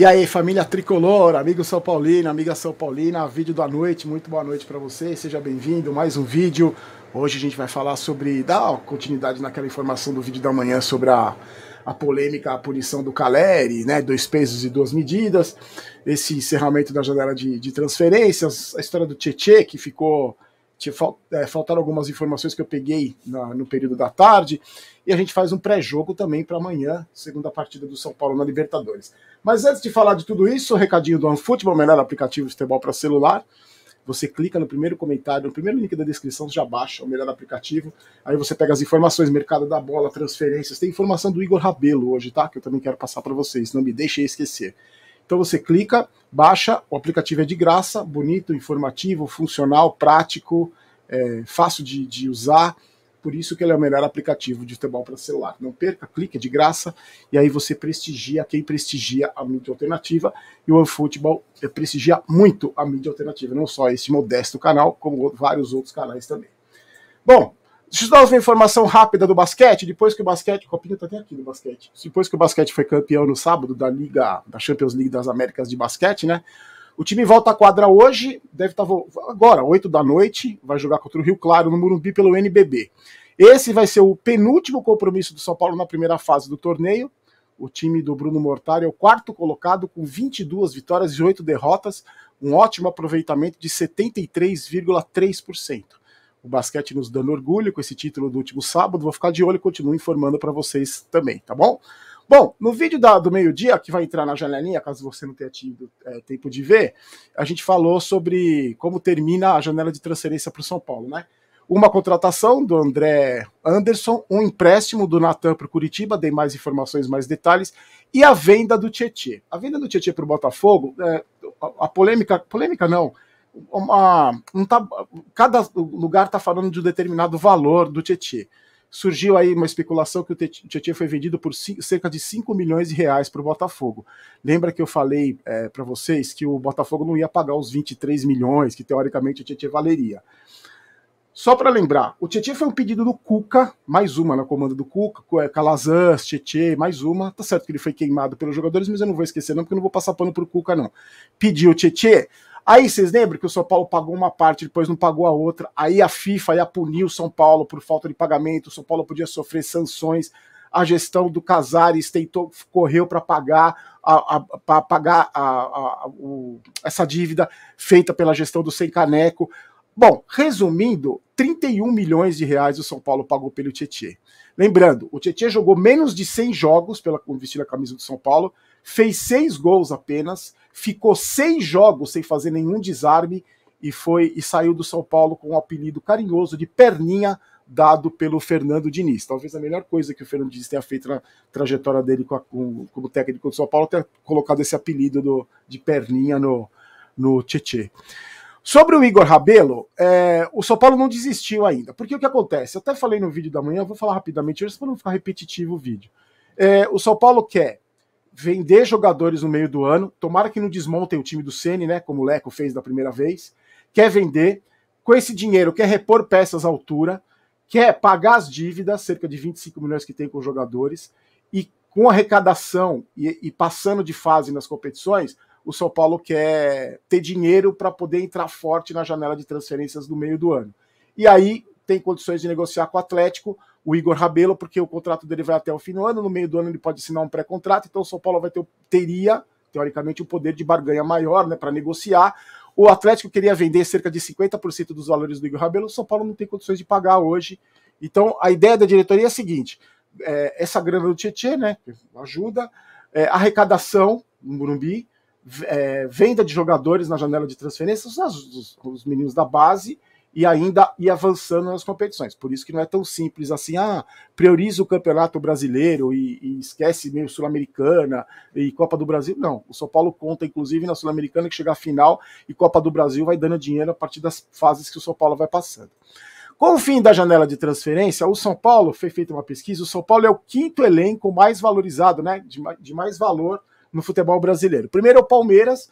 E aí, família tricolor, amigo São Paulino, amiga São Paulina, vídeo da noite, muito boa noite para vocês, seja bem-vindo, mais um vídeo. Hoje a gente vai falar sobre, dar continuidade naquela informação do vídeo da manhã sobre a, a polêmica, a punição do Caleri, né, dois pesos e duas medidas, esse encerramento da janela de, de transferências, a história do Tietê que ficou te fal, é, faltaram algumas informações que eu peguei na, no período da tarde, e a gente faz um pré-jogo também para amanhã, segunda partida do São Paulo na Libertadores. Mas antes de falar de tudo isso, o recadinho do OneFootball, melhor aplicativo de futebol para celular, você clica no primeiro comentário, no primeiro link da descrição, já baixa o melhor aplicativo. Aí você pega as informações, mercado da bola, transferências. Tem informação do Igor Rabelo hoje, tá? Que eu também quero passar para vocês. Não me deixem esquecer. Então você clica, baixa, o aplicativo é de graça, bonito, informativo, funcional, prático, é, fácil de, de usar. Por isso que ele é o melhor aplicativo de futebol para celular. Não perca, clique é de graça e aí você prestigia quem prestigia a mídia alternativa. E o OneFootball prestigia muito a mídia alternativa, não só esse modesto canal, como vários outros canais também. Bom, Deixa eu dar uma informação rápida do basquete. Depois que o basquete. O copinho tá até aqui no basquete. Depois que o basquete foi campeão no sábado da Liga, da Champions League das Américas de basquete, né? O time volta à quadra hoje, deve estar tá agora, 8 da noite, vai jogar contra o Rio Claro no Murumbi pelo NBB. Esse vai ser o penúltimo compromisso do São Paulo na primeira fase do torneio. O time do Bruno Mortari é o quarto colocado com 22 vitórias e 8 derrotas, um ótimo aproveitamento de 73,3% o basquete nos dando orgulho com esse título do último sábado. Vou ficar de olho e continuo informando para vocês também, tá bom? Bom, no vídeo da, do meio-dia, que vai entrar na janelinha, caso você não tenha tido é, tempo de ver, a gente falou sobre como termina a janela de transferência para o São Paulo, né? Uma contratação do André Anderson, um empréstimo do Natan para o Curitiba, dei mais informações, mais detalhes, e a venda do Tietê. A venda do Tietê para o Botafogo, é, a, a polêmica, polêmica não, uma, um tab... cada lugar está falando de um determinado valor do Tietchan. Surgiu aí uma especulação que o Tietchan foi vendido por cerca de 5 milhões de reais para o Botafogo. Lembra que eu falei é, para vocês que o Botafogo não ia pagar os 23 milhões que teoricamente o Tietchan valeria. Só para lembrar, o Tietchan foi um pedido do Cuca, mais uma na comanda do Cuca, é, Calazans, Tietchan, mais uma. Tá certo que ele foi queimado pelos jogadores, mas eu não vou esquecer não, porque eu não vou passar pano pro Cuca não. Pediu o Tietchan, Aí vocês lembram que o São Paulo pagou uma parte, depois não pagou a outra. Aí a FIFA ia punir o São Paulo por falta de pagamento. O São Paulo podia sofrer sanções. A gestão do Casares tentou, correu para pagar, a, a, pagar a, a, o, essa dívida feita pela gestão do Sem Caneco. Bom, resumindo, 31 milhões de reais o São Paulo pagou pelo Tietchan. Lembrando, o Tietchan jogou menos de 100 jogos pela vestida a camisa do São Paulo fez seis gols apenas, ficou seis jogos sem fazer nenhum desarme e foi e saiu do São Paulo com o um apelido carinhoso de Perninha, dado pelo Fernando Diniz. Talvez a melhor coisa que o Fernando Diniz tenha feito na trajetória dele com a, com, como técnico do São Paulo, ter colocado esse apelido do, de Perninha no, no Tietê. Sobre o Igor Rabelo, é, o São Paulo não desistiu ainda. Porque o que acontece? Eu até falei no vídeo da manhã, vou falar rapidamente hoje, para não ficar repetitivo o vídeo. É, o São Paulo quer vender jogadores no meio do ano. Tomara que não desmontem o time do Ceni, né? Como o Leco fez da primeira vez. Quer vender. Com esse dinheiro, quer repor peças à altura, quer pagar as dívidas, cerca de 25 milhões que tem com os jogadores, e com arrecadação e, e passando de fase nas competições, o São Paulo quer ter dinheiro para poder entrar forte na janela de transferências do meio do ano. E aí tem condições de negociar com o Atlético o Igor Rabelo, porque o contrato dele vai até o fim do ano, no meio do ano ele pode assinar um pré-contrato, então o São Paulo vai ter, teria, teoricamente, o um poder de barganha maior né, para negociar. O Atlético queria vender cerca de 50% dos valores do Igor Rabelo, o São Paulo não tem condições de pagar hoje. Então, a ideia da diretoria é a seguinte: é, essa grana do Tietchan, né, ajuda, é, arrecadação no Burumbi, é, venda de jogadores na janela de transferências, os, os, os meninos da base e ainda ir avançando nas competições. Por isso que não é tão simples assim, ah, prioriza o campeonato brasileiro e, e esquece meio Sul-Americana e Copa do Brasil. Não, o São Paulo conta, inclusive, na Sul-Americana que chegar à final e Copa do Brasil vai dando dinheiro a partir das fases que o São Paulo vai passando. Com o fim da janela de transferência, o São Paulo, foi feita uma pesquisa, o São Paulo é o quinto elenco mais valorizado, né? De, de mais valor no futebol brasileiro. Primeiro é o Palmeiras,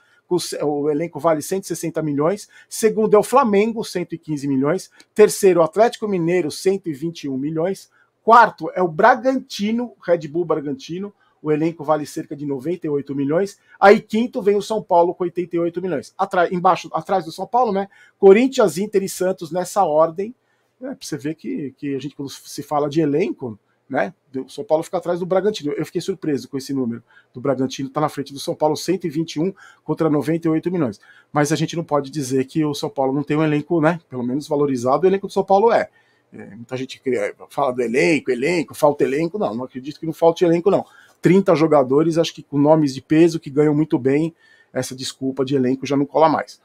o elenco vale 160 milhões. Segundo é o Flamengo, 115 milhões. Terceiro, o Atlético Mineiro, 121 milhões. Quarto é o Bragantino, Red Bull Bragantino, o elenco vale cerca de 98 milhões. Aí quinto vem o São Paulo com 88 milhões. Atrás, embaixo, atrás do São Paulo, né? Corinthians, Inter e Santos nessa ordem. É, para você ver que, que a gente, quando se fala de elenco, né? O São Paulo fica atrás do Bragantino. Eu fiquei surpreso com esse número do Bragantino, está na frente do São Paulo 121 contra 98 milhões. Mas a gente não pode dizer que o São Paulo não tem um elenco, né? Pelo menos valorizado, o elenco do São Paulo é. é muita gente é, fala do elenco, elenco, falta elenco. Não, não acredito que não falte elenco, não. 30 jogadores, acho que com nomes de peso que ganham muito bem, essa desculpa de elenco já não cola mais.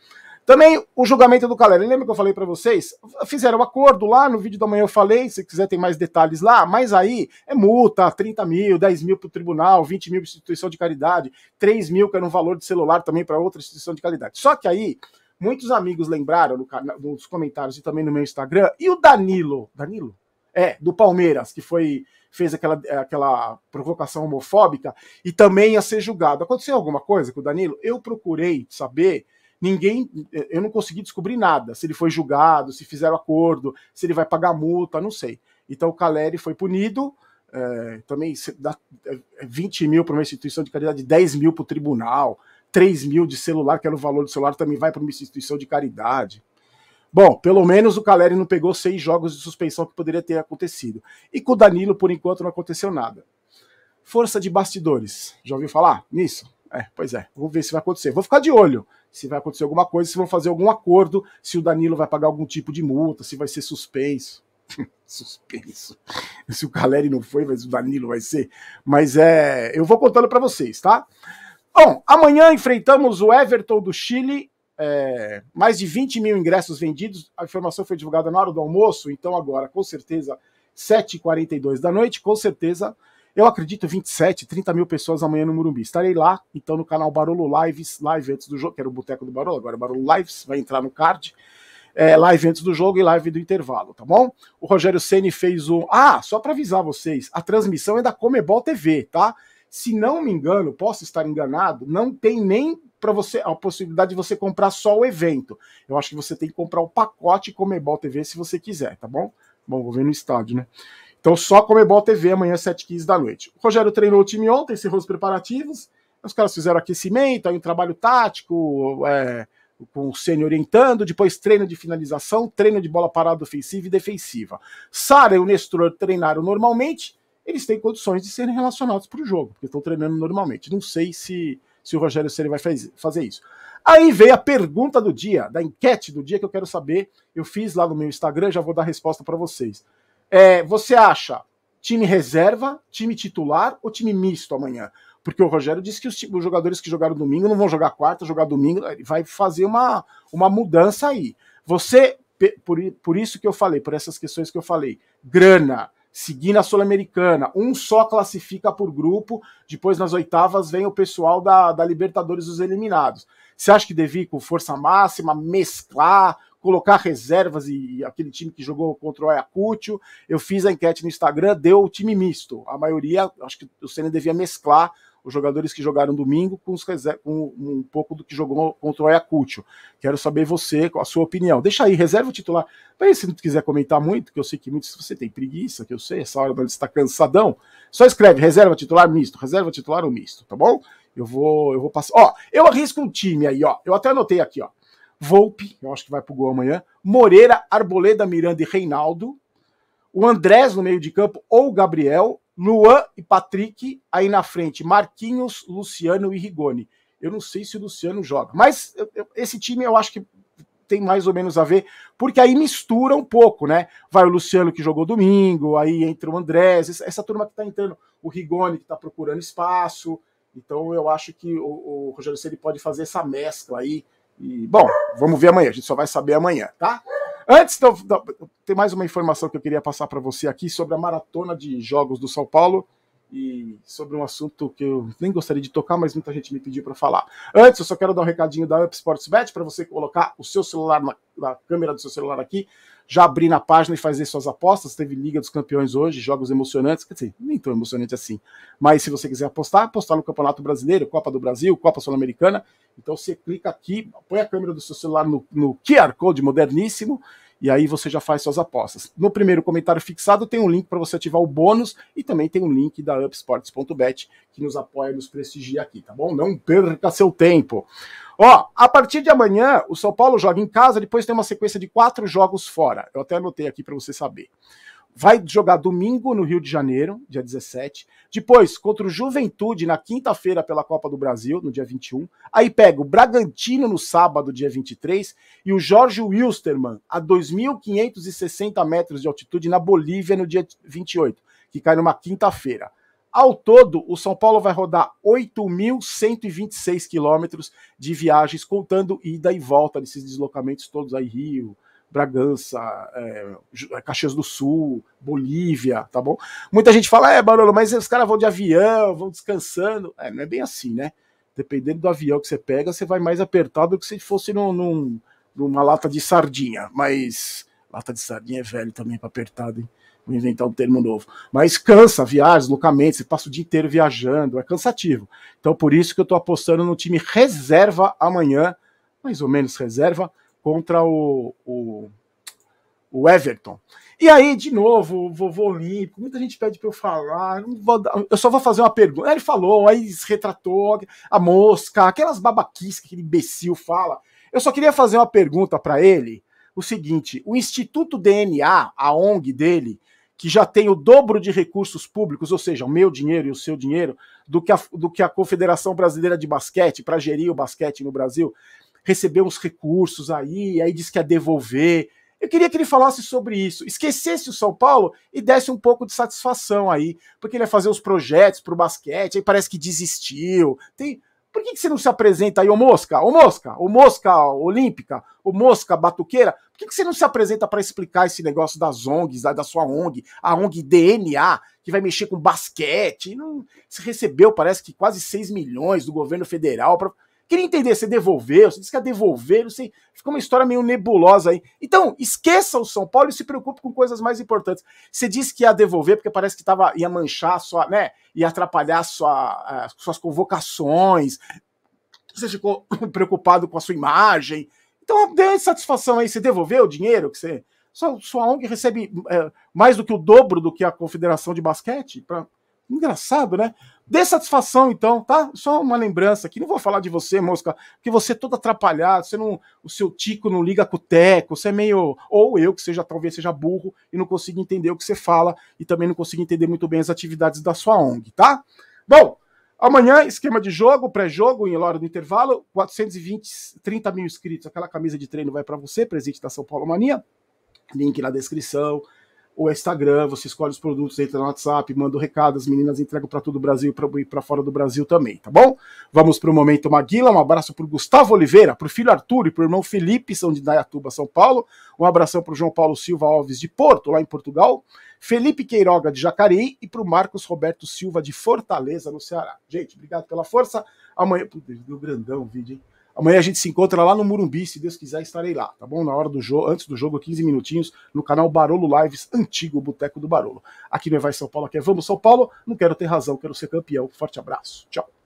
Também o julgamento do Caleri. Lembra que eu falei para vocês? Fizeram um acordo lá, no vídeo da manhã eu falei, se quiser tem mais detalhes lá, mas aí é multa, 30 mil, 10 mil para o tribunal, 20 mil para instituição de caridade, 3 mil que era um valor de celular também para outra instituição de caridade. Só que aí, muitos amigos lembraram no, nos comentários e também no meu Instagram, e o Danilo, Danilo? É, do Palmeiras, que foi fez aquela, aquela provocação homofóbica e também ia ser julgado. Aconteceu alguma coisa com o Danilo? Eu procurei saber ninguém, eh, eu não consegui descobrir nada, se ele foi julgado, se fizeram acordo, se ele vai pagar multa, não sei. Então o Caleri foi punido, é, também dá 20 eh, mil para uma instituição de caridade, 10 mil para o tribunal, 3 mil de celular, que era o valor do celular, também vai para uma instituição de caridade. Bom, pelo menos o Caleri não pegou seis jogos de suspensão que poderia ter acontecido. E com o Danilo, por enquanto, não aconteceu nada. Força de bastidores. Já ouviu falar nisso? É, pois é. Vamos ver se vai acontecer. Vou ficar de olho se vai acontecer alguma coisa, se vão fazer algum acordo, se o Danilo vai pagar algum tipo de multa, se vai ser suspenso. suspenso. Se o Caleri não foi, mas o Danilo vai ser. Mas é, eu vou contando para vocês, tá? Bom, amanhã enfrentamos o Everton do Chile. É, mais de 20 mil ingressos vendidos. A informação foi divulgada na hora do almoço, então agora, com certeza, 7h42 da noite, com certeza eu acredito 27, 30 mil pessoas amanhã no Murumbi. Estarei lá, então, no canal Barolo Lives, live antes do jogo, que era o Boteco do Barolo, agora é Barolo Lives, vai entrar no card. É, live antes do jogo e live do intervalo, tá bom? O Rogério Ceni fez um. Ah, só para avisar vocês, a transmissão é da Comebol TV, tá? Se não me engano, posso estar enganado, não tem nem para você a possibilidade de você comprar só o evento. Eu acho que você tem que comprar o pacote Comebol TV se você quiser, tá bom? Bom, vou ver no estádio, né? Então só Comebol TV amanhã às 7h15 da noite. O Rogério treinou o time ontem, encerrou os preparativos. Os caras fizeram aquecimento, aí um trabalho tático, é, com o Senna orientando, depois treino de finalização, treino de bola parada ofensiva e defensiva. Sara e o Nestor treinaram normalmente, eles têm condições de serem relacionados para o jogo, porque estão treinando normalmente. Não sei se, se o Rogério Senna vai faz, fazer isso. Aí veio a pergunta do dia, da enquete do dia que eu quero saber. Eu fiz lá no meu Instagram, já vou dar a resposta para vocês. É, você acha time reserva, time titular ou time misto amanhã? Porque o Rogério disse que os, os jogadores que jogaram domingo não vão jogar quarta, jogar domingo, ele vai fazer uma, uma mudança aí. Você, por, por isso que eu falei, por essas questões que eu falei, grana, seguir na Sul-Americana. Um só classifica por grupo, depois nas oitavas vem o pessoal da, da Libertadores os eliminados. Você acha que devia com força máxima mesclar, colocar reservas e aquele time que jogou contra o Ayacucho. Eu fiz a enquete no Instagram, deu o time misto. A maioria, acho que o Senna devia mesclar os jogadores que jogaram domingo com, os, com um pouco do que jogou contra o Ayacucho. Quero saber você, a sua opinião. Deixa aí, reserva o titular. Mas se não quiser comentar muito, que eu sei que muitos você tem preguiça, que eu sei, essa hora está cansadão, só escreve reserva titular misto, reserva titular ou misto, tá bom? Eu vou, eu vou passar. Ó, eu arrisco um time aí, ó. Eu até anotei aqui, ó. Volpe, eu acho que vai pro gol amanhã. Moreira, Arboleda, Miranda e Reinaldo. O Andrés no meio de campo ou Gabriel. Luan e Patrick. Aí na frente, Marquinhos, Luciano e Rigoni. Eu não sei se o Luciano joga. Mas eu, eu, esse time eu acho que tem mais ou menos a ver, porque aí mistura um pouco, né? Vai o Luciano que jogou domingo, aí entra o Andrés, essa, essa turma que tá entrando, o Rigoni que tá procurando espaço. Então eu acho que o, o Rogério Ceni pode fazer essa mescla aí e, bom, vamos ver amanhã, a gente só vai saber amanhã, tá? Antes, da, da, tem mais uma informação que eu queria passar para você aqui sobre a maratona de jogos do São Paulo e sobre um assunto que eu nem gostaria de tocar, mas muita gente me pediu para falar. Antes, eu só quero dar um recadinho da Up Sports Bet para você colocar o seu celular na, na, câmera do seu celular aqui já abrir na página e fazer suas apostas. Teve Liga dos Campeões hoje, jogos emocionantes, quer dizer, nem tão emocionante assim. Mas se você quiser apostar, apostar no Campeonato Brasileiro, Copa do Brasil, Copa Sul-Americana. Então você clica aqui, põe a câmera do seu celular no, no QR Code moderníssimo e aí você já faz suas apostas. No primeiro comentário fixado tem um link para você ativar o bônus e também tem um link da upsports.bet que nos apoia e nos prestigia aqui, tá bom? Não perca seu tempo. Ó, a partir de amanhã o São Paulo joga em casa, depois tem uma sequência de quatro jogos fora. Eu até anotei aqui para você saber vai jogar domingo no Rio de Janeiro, dia 17. Depois, contra o Juventude na quinta-feira pela Copa do Brasil, no dia 21. Aí pega o Bragantino no sábado, dia 23. E o Jorge Wilstermann, a 2.560 metros de altitude, na Bolívia, no dia 28, que cai numa quinta-feira. Ao todo, o São Paulo vai rodar 8.126 quilômetros de viagens, contando ida e volta desses deslocamentos todos aí, Rio, Bragança, é, é, Caxias do Sul, Bolívia, tá bom? Muita gente fala, é, Barolo, mas os caras vão de avião, vão descansando. É, não é bem assim, né? Dependendo do avião que você pega, você vai mais apertado do que se fosse num, num, numa lata de sardinha. Mas lata de sardinha é velho também para apertado, hein? Vou inventar um termo novo. Mas cansa, viagens deslocamento, você passa o dia inteiro viajando, é cansativo. Então, por isso que eu tô apostando no time reserva amanhã, mais ou menos reserva, contra o, o, o Everton. E aí, de novo, o vovô Olímpico, muita gente pede para eu falar, dar, eu só vou fazer uma pergunta. Aí ele falou, aí se retratou, a mosca, aquelas babaquis que aquele imbecil fala. Eu só queria fazer uma pergunta para ele, o seguinte, o Instituto DNA, a ONG dele, que já tem o dobro de recursos públicos, ou seja, o meu dinheiro e o seu dinheiro, do que a, do que a Confederação Brasileira de Basquete, para gerir o basquete no Brasil, recebeu uns recursos aí, aí disse que ia devolver. Eu queria que ele falasse sobre isso, esquecesse o São Paulo e desse um pouco de satisfação aí, porque ele ia fazer os projetos para o basquete, aí parece que desistiu. Tem... Por que, que você não se apresenta aí, ô Mosca, ô Mosca, ô Mosca Olímpica, ô Mosca Batuqueira? Por que, que você não se apresenta para explicar esse negócio das ONGs, da, sua ONG, a ONG DNA, que vai mexer com basquete? Não... Você recebeu, parece que quase 6 milhões do governo federal para Queria entender, você devolveu, você disse que ia devolver, não sei. Ficou uma história meio nebulosa aí. Então, esqueça o São Paulo e se preocupe com coisas mais importantes. Você disse que ia devolver porque parece que tava, ia manchar sua, né? Ia atrapalhar sua, suas convocações. Você ficou preocupado com a sua imagem. Então, dê satisfação aí. Você devolveu o dinheiro que você. Sua, sua ONG recebe é, mais do que o dobro do que a Confederação de Basquete. Pra... Engraçado, né? Dê satisfação, então, tá? Só uma lembrança aqui. Não vou falar de você, Mosca, porque você é todo atrapalhado, você não, o seu tico não liga com o teco, você é meio. Ou eu, que seja, talvez seja burro e não consiga entender o que você fala e também não consiga entender muito bem as atividades da sua ONG, tá? Bom, Amanhã, esquema de jogo, pré-jogo, em hora do intervalo, 420, 30 mil inscritos. Aquela camisa de treino vai para você, presente da São Paulo Mania. Link na descrição ou Instagram, você escolhe os produtos, entra no WhatsApp, manda o um recado, as meninas entregam para todo o Brasil e para fora do Brasil também, tá bom? Vamos para o Momento Maguila, um abraço para Gustavo Oliveira, para o filho Arthur e para o irmão Felipe, são de Dayatuba, São Paulo, um abração para o João Paulo Silva Alves de Porto, lá em Portugal, Felipe Queiroga de Jacareí e para o Marcos Roberto Silva de Fortaleza, no Ceará. Gente, obrigado pela força, amanhã, Pô, Deus, deu grandão o vídeo, hein? Amanhã a gente se encontra lá no Murumbi, se Deus quiser, estarei lá, tá bom? Na hora do jogo, antes do jogo, 15 minutinhos, no canal Barolo Lives, antigo Boteco do Barolo. Aqui no Vai São Paulo, aqui é Vamos São Paulo. Não quero ter razão, quero ser campeão. Forte abraço. Tchau.